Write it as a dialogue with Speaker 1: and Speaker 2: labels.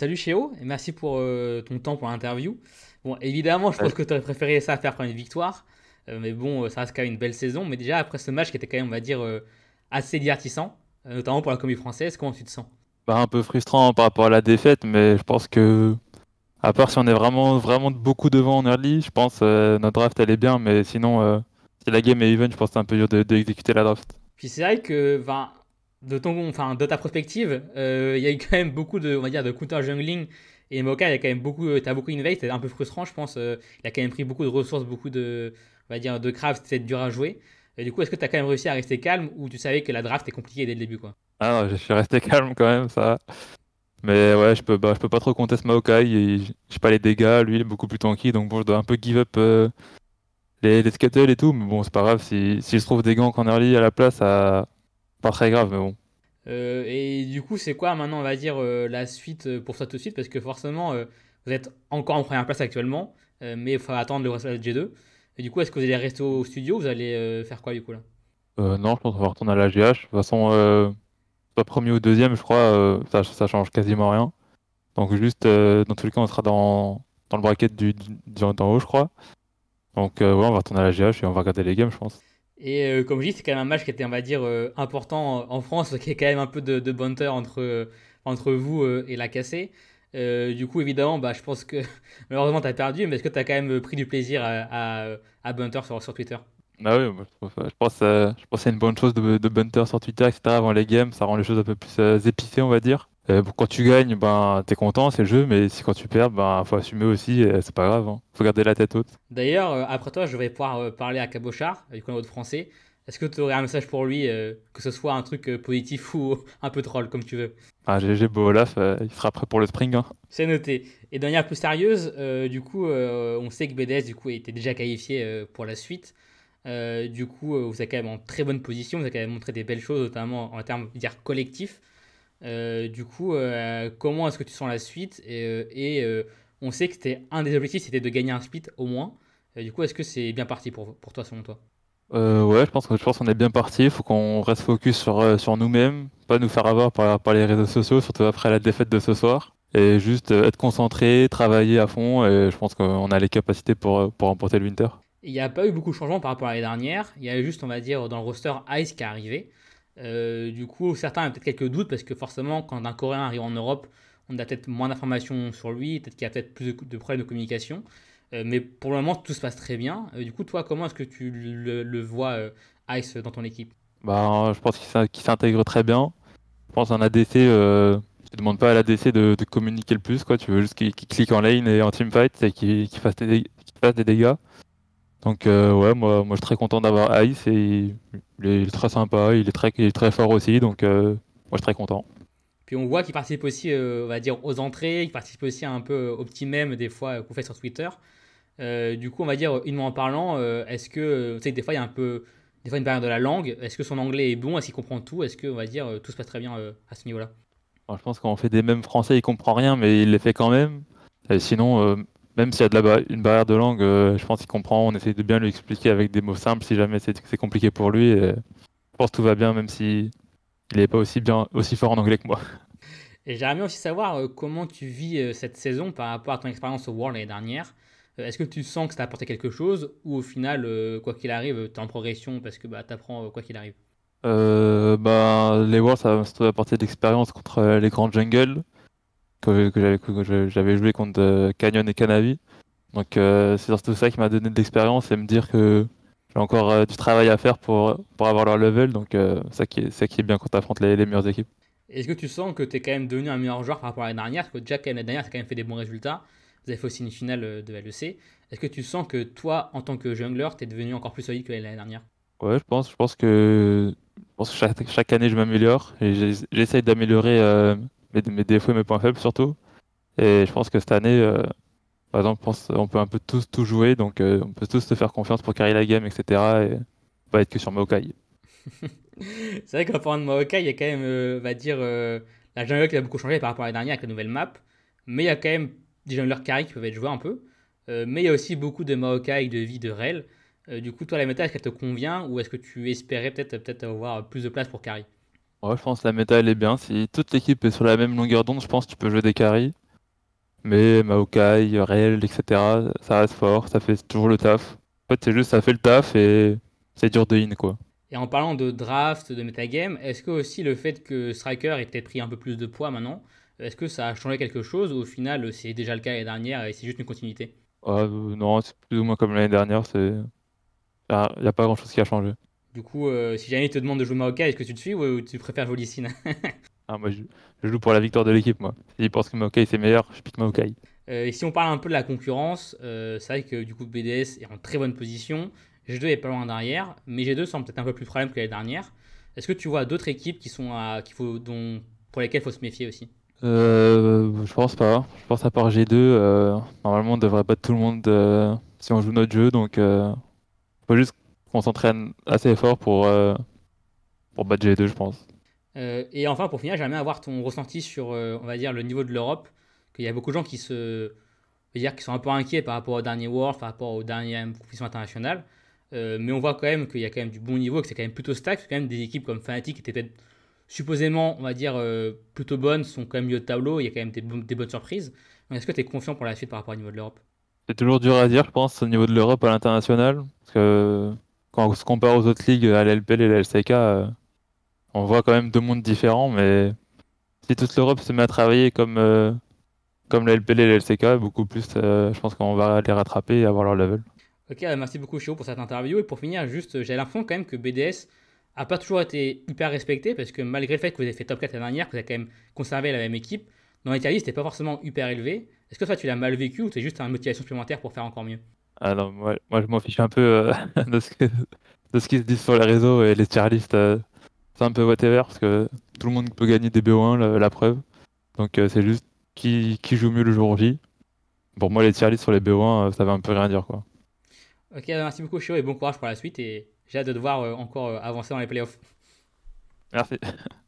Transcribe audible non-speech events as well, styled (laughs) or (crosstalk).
Speaker 1: Salut Chéo, et merci pour euh, ton temps pour l'interview. Bon, évidemment, je pense que tu aurais préféré ça à faire comme une victoire, euh, mais bon, euh, ça reste quand même une belle saison. Mais déjà, après ce match qui était quand même, on va dire, assez divertissant, notamment pour la comédie française, comment tu te sens
Speaker 2: bah, Un peu frustrant par rapport à la défaite, mais je pense que, à part si on est vraiment, vraiment beaucoup devant en early, je pense que notre draft elle est bien, mais sinon, si la game est even, je pense que c'est un peu dur d'exécuter la draft.
Speaker 1: Puis c'est vrai que, de, enfin, de ta perspective, euh, il y a eu quand même beaucoup de, on va dire, de counter jungling. Et Moka, il a quand même beaucoup, euh, t'as beaucoup invade, c'était un peu frustrant, je pense. Euh, il a quand même pris beaucoup de ressources, beaucoup de, on va dire, de craft, c'était dur à jouer. Et du coup, est-ce que tu as quand même réussi à rester calme ou tu savais que la draft est compliquée dès le début quoi
Speaker 2: Ah je suis resté (laughs) calme quand même, ça. Mais ouais, je peux, bah, je peux pas trop contester ce Maokai. Je sais pas les dégâts, lui il est beaucoup plus tanky, donc bon, je dois un peu give up les, les et tout. Mais bon, c'est pas grave, si, si je trouve des gants en early à la place, à très grave, mais bon.
Speaker 1: Euh, et du coup, c'est quoi maintenant, on va dire, euh, la suite euh, pour ça tout de suite Parce que forcément, vous êtes encore en première place actuellement, mais il faudra attendre le la G2. Et du coup, est-ce que vous allez rester au studio Vous allez faire quoi du coup là
Speaker 2: Non, je pense qu'on va retourner à la GH. De toute façon, soit premier ou deuxième, je crois, ça, ça, change quasiment rien. Donc, juste, dans tous les cas, on sera dans, le bracket du, du, en haut, je crois. Donc, ouais, on va retourner à la GH et on va regarder les games, je pense.
Speaker 1: Et euh, comme je dis, c'est quand même un match qui était, on va dire, euh, important en France, qui est quand même un peu de, de entre, euh, entre vous et la cassée. du coup, évidemment, bah, je pense que (laughs) malheureusement, tu as perdu, mais est-ce que tu as quand même pris du plaisir à, à, bunter sur, Twitter
Speaker 2: bah oui, je, pense, je pense que c'est une bonne chose de, de, bunter sur Twitter, etc. Avant les games, ça rend les choses un peu plus épicées, on va dire. Euh, quand tu gagnes, ben, t'es content, c'est le jeu, mais si quand tu perds, ben, faut assumer aussi, c'est pas grave, hein. faut garder la tête haute.
Speaker 1: D'ailleurs, euh, après toi, je vais pouvoir euh, parler à Cabochard, du de français. Est-ce que tu aurais un message pour lui, euh, que ce soit un truc positif ou (laughs) un peu troll, comme tu veux
Speaker 2: Ah, GG beau Olaf, il sera prêt pour le spring. Hein.
Speaker 1: C'est noté. Et de manière plus sérieuse, du coup, on sait que BDS du coup, était déjà qualifié pour la suite. du coup, vous êtes quand même en très bonne position, vous avez quand même montré des belles choses, notamment en termes dire collectifs. Euh, du coup, euh, comment est-ce que tu sens la suite Et, euh, on sait que es un des objectifs, c'était de gagner un split au moins. du coup, est-ce que c'est bien parti pour, pour toi, selon toi
Speaker 2: Ouais, je pense, je pense qu'on est bien parti. Il faut qu'on reste focus sur, sur nous-mêmes, pas nous faire avoir par, par les réseaux sociaux, surtout après la défaite de ce soir. Et juste être concentré, travailler à fond. Et je pense qu'on a les capacités pour, pour remporter le Winter.
Speaker 1: Il n'y a pas eu beaucoup de changements par rapport à l'année dernière. Il y a juste, on va dire, dans le roster Ice qui est arrivé. Euh, du coup, certains ont peut-être quelques doutes parce que forcément, quand un Coréen arrive en Europe, on a peut-être moins d'informations sur lui, peut-être qu'il y a peut-être plus de, problèmes de communication. Euh, mais pour le moment, tout se passe très bien. Euh, du coup, toi, comment est-ce que tu le, vois, Ice, dans ton équipe
Speaker 2: bah, Je pense qu'il s'intègre très bien. Je pense qu'un ADC, Je ne demande pas à l'ADC de, de, communiquer le plus. Quoi. Tu veux juste qu'il clique en lane et en teamfight et qu'il fasse, fasse des dégâts. Donc euh, ouais, moi, moi je suis très content d'avoir Ice il est très sympa, il est très, est très fort aussi, donc euh, moi je suis très content.
Speaker 1: Puis on voit qu'il participe aussi, euh, on va dire, aux entrées, il participe aussi un peu aux petits mèmes des fois qu'on fait sur Twitter. du coup, on va dire, fois en parlant, est-ce que, tu sais, des fois il y a un peu, des fois une barrière de la langue, est-ce que son anglais est bon, est-ce qu'il comprend tout, est-ce que, on va dire, tout se passe très bien à ce niveau-là
Speaker 2: Je pense qu'on fait des mèmes français, il comprend rien, mais il les fait quand même. Et sinon, même s'il y a de là une barrière de langue, euh, je pense qu'il comprend. On essaie de bien lui expliquer avec des mots simples si jamais c'est compliqué pour lui. je pense que tout va bien, même si il n'est pas aussi, bien, aussi fort en anglais que moi.
Speaker 1: Et j'aimerais aussi savoir euh, comment tu vis euh, cette saison par rapport à ton expérience au World l'année dernière. Est-ce que tu sens que ça a apporté quelque chose ou au final, quoi qu'il arrive, tu es en progression parce que bah, tu apprends quoi qu'il arrive
Speaker 2: bah, les Worlds, ça, ça doit apporter de l'expérience contre les grands jungles que, j'avais joué contre euh, Canyon et Canavi. Donc euh, c'est surtout ça qui m'a donné de l'expérience et me dire que j'ai encore euh, du travail à faire pour, pour avoir leur level. Donc ça qui est, ça qui est bien quand tu affrontes les, les, meilleures équipes.
Speaker 1: Est-ce que tu sens que tu es quand même devenu un meilleur joueur par rapport à l'année dernière Parce que Jack, l'année dernière, tu as quand même fait des bons résultats. Vous avez fait aussi une finale de LEC. Est-ce que tu sens que toi, en tant que jungler, tu es devenu encore plus solide que l'année dernière
Speaker 2: Ouais, je pense. Je pense que, chaque, année, je m'améliore et j'essaye d'améliorer mes, mes, défauts et mes points faibles surtout. Et je pense que cette année, euh, par exemple, pense, on peut un peu tous tout jouer, donc euh, on peut tous se faire confiance pour carry la game, etc. Et pas être que sur Maokai.
Speaker 1: (laughs) c'est vrai qu'en parlant de Maokai, il y a quand même, euh, on va dire, la jungle qui a beaucoup changé par rapport à la dernière avec la nouvelle map, mais il y a quand même des junglers carry qui peuvent être joués un peu. mais il y a aussi beaucoup de Maokai, de vie, de rel. du coup, toi, la méta, est-ce qu'elle te convient ou est-ce que tu espérais peut-être peut, -être, peut -être avoir plus de place pour carry
Speaker 2: je pense que la méta elle est bien. Si toute l'équipe est sur la même longueur d'onde, je pense que tu peux jouer des carries. Mais Maokai, Réel, etc., ça reste fort, ça fait toujours le taf. En fait, c'est juste ça fait le taf et c'est dur de in quoi.
Speaker 1: Et en parlant de draft, de metagame, est-ce que aussi le fait que Striker ait pris un peu plus de poids maintenant, est-ce que ça a changé quelque chose ou au final c'est déjà le cas l'année dernière et c'est juste une continuité
Speaker 2: ah, euh, Non, c'est plus ou moins comme l'année dernière, Il n'y a pas grand chose qui a changé.
Speaker 1: Du coup, euh, si jamais ils te demande de jouer Maokai, est-ce que tu te suis ou, tu préfères jouer (laughs)
Speaker 2: ah, Moi, je, joue pour la victoire de l'équipe, moi. S'il pense pensent que Maokai c'est meilleur, je pique Maokai.
Speaker 1: Euh, et si on parle un peu de la concurrence, euh, c'est vrai que du coup, BDS est en très bonne position. G2 est pas loin derrière, mais G2 semble peut-être un peu plus problème que l'année dernière. Est-ce que tu vois d'autres équipes qui sont à, qui faut, dont, pour lesquelles il faut se méfier aussi
Speaker 2: Je pense pas. Je pense à part G2, normalement, on devrait battre tout le monde si on joue notre jeu, donc faut juste on s'entraîne assez fort pour, euh, pour battre G2, je pense.
Speaker 1: Euh, et enfin, pour finir, j'aimerais avoir ton ressenti sur, euh, on va dire, le niveau de l'Europe. Qu'il y a beaucoup de gens qui se, dire, qui sont un peu inquiets par rapport au dernier World, par rapport au dernier profession international mais on voit quand même qu'il y a quand même du bon niveau, que c'est quand même plutôt stack. quand même des équipes comme Fnatic qui étaient peut-être supposément, on va dire, plutôt bonnes, sont quand même mieux au tableau. Il y a quand même des, bonnes surprises. Est-ce que tu es confiant pour la suite par rapport au niveau de l'Europe
Speaker 2: C'est toujours dur à dire, je pense, au niveau de l'Europe à l'international. Parce que quand on se compare aux autres ligues, à l'LPL et à l'LCK, euh, on voit quand même deux mondes différents, mais si toute l'Europe se met à travailler comme, euh, comme et l'LCK, beaucoup plus, euh, je pense qu'on va les rattraper et avoir leur level.
Speaker 1: Ok, merci beaucoup Chio pour cette interview. Et pour finir, juste, j'ai l'impression quand même que BDS a pas toujours été hyper respecté parce que malgré le fait que vous avez fait top 4 l'année dernière, que vous avez quand même conservé la même équipe, dans l'Italie, c'était pas forcément hyper élevé. Est-ce que ça, tu l'as mal vécu ou c'est juste une motivation supplémentaire pour faire encore mieux
Speaker 2: ah moi, je m'en fiche un peu euh, (laughs) de, ce de ce qu'ils se disent sur les réseaux et les tier euh, c'est un peu whatever parce que tout le monde peut gagner des BO1, la, preuve. Donc euh, c'est juste qui, joue mieux le jour J. Pour moi, les tier sur les BO1, ça veut un peu rien dire quoi.
Speaker 1: Ok, bah, merci beaucoup Chio et bon courage pour la suite et j'ai hâte de te voir encore avancer dans les playoffs.
Speaker 2: Merci. (laughs)